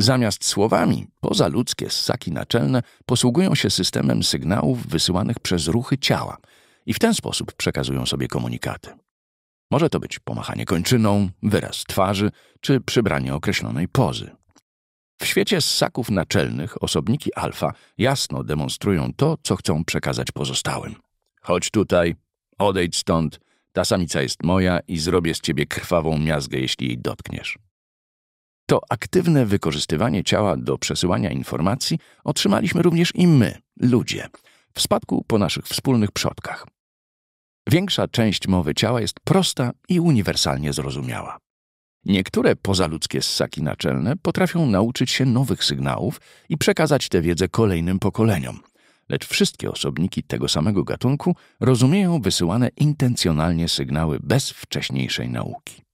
Zamiast słowami, pozaludzkie ssaki naczelne posługują się systemem sygnałów wysyłanych przez ruchy ciała i w ten sposób przekazują sobie komunikaty. Może to być pomachanie kończyną, wyraz twarzy czy przybranie określonej pozy. W świecie ssaków naczelnych osobniki alfa jasno demonstrują to, co chcą przekazać pozostałym. Chodź tutaj, odejdź stąd, ta samica jest moja i zrobię z ciebie krwawą miazgę, jeśli jej dotkniesz. To aktywne wykorzystywanie ciała do przesyłania informacji otrzymaliśmy również i my, ludzie, w spadku po naszych wspólnych przodkach. Większa część mowy ciała jest prosta i uniwersalnie zrozumiała. Niektóre pozaludzkie ssaki naczelne potrafią nauczyć się nowych sygnałów i przekazać tę wiedzę kolejnym pokoleniom, lecz wszystkie osobniki tego samego gatunku rozumieją wysyłane intencjonalnie sygnały bez wcześniejszej nauki.